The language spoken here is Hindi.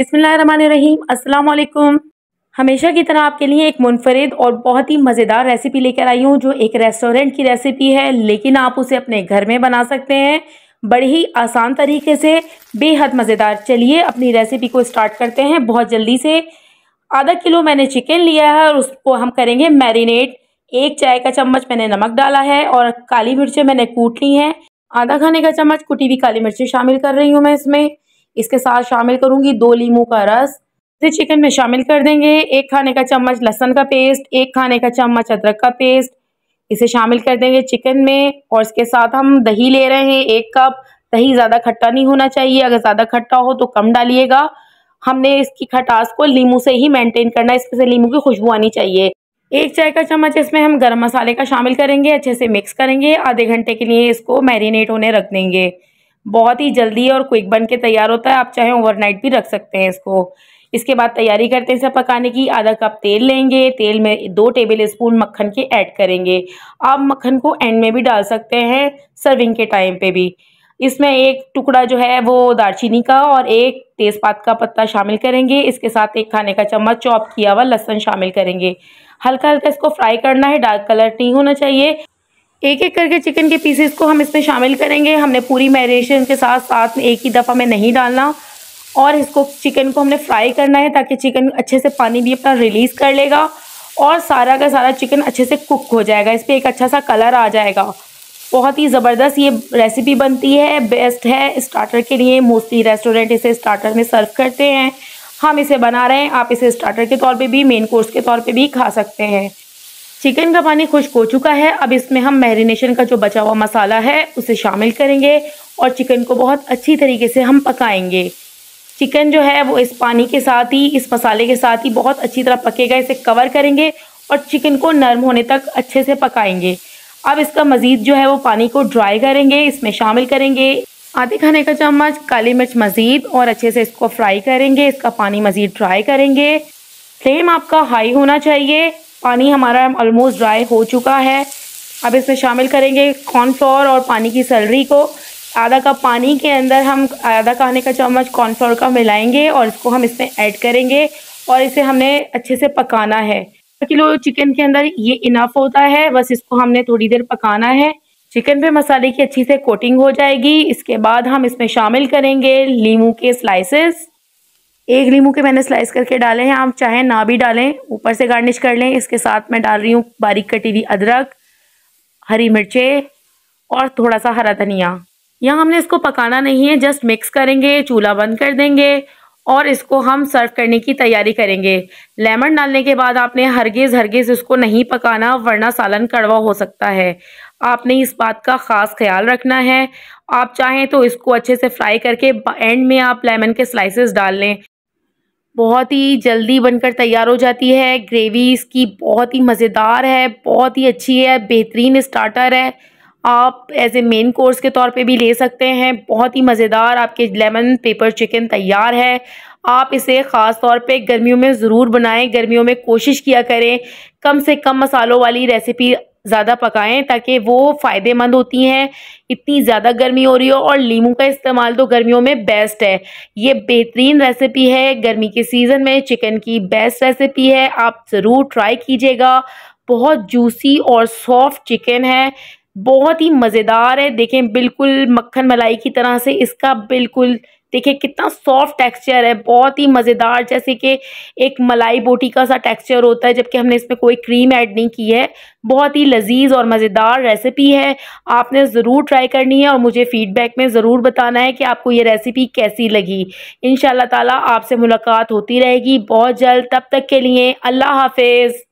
बिसमीम असलकुम हमेशा की तरह आपके लिए एक मुनफरद और बहुत ही मज़ेदार रेसिपी लेकर आई हूँ जो एक रेस्टोरेंट की रेसिपी है लेकिन आप उसे अपने घर में बना सकते हैं बड़े ही आसान तरीके से बेहद मज़ेदार चलिए अपनी रेसिपी को स्टार्ट करते हैं बहुत जल्दी से आधा किलो मैंने चिकन लिया है और उसको हम करेंगे मैरिनेट एक चाय का चम्मच मैंने नमक डाला है और काली मिर्चें मैंने कूट ली हैं आधा खाने का चम्मच कुटी हुई काली मिर्चें शामिल कर रही हूँ मैं इसमें इसके साथ शामिल करूंगी दो लीमू का रस इसे चिकन में शामिल कर देंगे एक खाने का चम्मच लहसन का पेस्ट एक खाने का चम्मच अदरक का पेस्ट इसे शामिल कर देंगे चिकन में और इसके साथ हम दही ले रहे हैं एक कप दही ज़्यादा खट्टा नहीं होना चाहिए अगर ज़्यादा खट्टा हो तो कम डालिएगा हमने इसकी खटास को लीमू से ही मेंटेन करना है इसमें से की खुशबू आनी चाहिए एक चाय का चम्मच इसमें हम गरम मसाले का शामिल करेंगे अच्छे से मिक्स करेंगे आधे घंटे के लिए इसको मैरिनेट होने रख देंगे बहुत ही जल्दी और क्विक बन के तैयार होता है आप चाहे ओवरनाइट भी रख सकते हैं इसको इसके बाद तैयारी करते हैं इसे पकाने की आधा कप तेल लेंगे तेल में दो टेबल स्पून मक्खन के ऐड करेंगे आप मक्खन को एंड में भी डाल सकते हैं सर्विंग के टाइम पे भी इसमें एक टुकड़ा जो है वो दालचीनी का और एक तेज़पात का पत्ता शामिल करेंगे इसके साथ एक खाने का चम्मच चॉप किया हुआ लहसन शामिल करेंगे हल्का हल्का इसको फ्राई करना है डार्क कलर नहीं होना चाहिए एक एक करके चिकन के पीसेस को हम इसमें शामिल करेंगे हमने पूरी मैरिनेशन के साथ साथ में एक ही दफ़ा में नहीं डालना और इसको चिकन को हमने फ्राई करना है ताकि चिकन अच्छे से पानी भी अपना रिलीज़ कर लेगा और सारा का सारा चिकन अच्छे से कुक हो जाएगा इस पर एक अच्छा सा कलर आ जाएगा बहुत ही ज़बरदस्त ये रेसिपी बनती है बेस्ट है स्टार्टर के लिए मोस्टली रेस्टोरेंट इसे स्टार्टर में सर्व करते हैं हम इसे बना रहे हैं आप इसे स्टार्टर के तौर पे भी मेन कोर्स के तौर पे भी खा सकते हैं चिकन का पानी खुश्क हो चुका है अब इसमें हम मैरिनेशन का जो बचा हुआ मसाला है उसे शामिल करेंगे और चिकन को बहुत अच्छी तरीके से हम पकाएंगे चिकन जो है वो इस पानी के साथ ही इस मसाले के साथ ही बहुत अच्छी तरह पकेगा इसे कवर करेंगे और चिकन को नरम होने तक अच्छे से पकाएंगे अब इसका मज़ीद जो है वो पानी को ड्राई करेंगे इसमें शामिल करेंगे आधे खाने का चम्मच काली मिर्च मज़ीद और अच्छे से इसको फ्राई करेंगे इसका पानी मज़ीद ड्राई करेंगे फ्लेम आपका हाई होना चाहिए पानी हमारा ऑलमोस्ट ड्राई हो चुका है अब इसमें शामिल करेंगे कॉर्नफ्लोर और पानी की सलरी को आधा कप पानी के अंदर हम आधा खाने का चम्मच कॉर्नफ्लोर का मिलाएंगे और इसको हम इसमें ऐड करेंगे और इसे हमने अच्छे से पकाना है किलो चिकन के अंदर ये इनफ होता है बस इसको हमने थोड़ी देर पकाना है चिकन पे मसाले की अच्छी से कोटिंग हो जाएगी इसके बाद हम इसमें शामिल करेंगे लीमू के स्लाइसेस एक नींबू के मैंने स्लाइस करके डाले हैं आप चाहें ना भी डालें ऊपर से गार्निश कर लें इसके साथ मैं डाल रही हूँ बारीक कटी हुई अदरक हरी मिर्चे और थोड़ा सा हरा धनिया यहाँ हमने इसको पकाना नहीं है जस्ट मिक्स करेंगे चूल्हा बंद कर देंगे और इसको हम सर्व करने की तैयारी करेंगे लेमन डालने के बाद आपने हरगेज हरगेज इसको नहीं पकाना वरना सालन कड़वा हो सकता है आपने इस बात का ख़ास ख्याल रखना है आप चाहें तो इसको अच्छे से फ्राई करके एंड में आप लेमन के स्लाइसेस डाल लें बहुत ही जल्दी बनकर तैयार हो जाती है ग्रेवी इसकी बहुत ही मज़ेदार है बहुत ही अच्छी है बेहतरीन स्टार्टर है आप एज ए मेन कोर्स के तौर पे भी ले सकते हैं बहुत ही मज़ेदार आपके लेमन पेपर चिकन तैयार है आप इसे ख़ास तौर पे गर्मियों में ज़रूर बनाएं गर्मियों में कोशिश किया करें कम से कम मसालों वाली रेसिपी ज़्यादा पकाएं ताकि वो फ़ायदेमंद होती हैं इतनी ज़्यादा गर्मी हो रही हो और लीमू का इस्तेमाल तो गर्मियों में बेस्ट है ये बेहतरीन रेसिपी है गर्मी के सीज़न में चिकन की बेस्ट रेसिपी है आप ज़रूर ट्राई कीजिएगा बहुत जूसी और सॉफ्ट चिकन है बहुत ही मज़ेदार है देखें बिल्कुल मक्खन मलाई की तरह से इसका बिल्कुल देखिए कितना सॉफ्ट टेक्सचर है बहुत ही मज़ेदार जैसे कि एक मलाई बोटी का सा टेक्सचर होता है जबकि हमने इसमें कोई क्रीम ऐड नहीं की है बहुत ही लजीज और मज़ेदार रेसिपी है आपने ज़रूर ट्राई करनी है और मुझे फ़ीडबैक में ज़रूर बताना है कि आपको ये रेसिपी कैसी लगी इन ताला आपसे मुलाकात होती रहेगी बहुत जल्द तब तक के लिए अल्लाह हाफिज़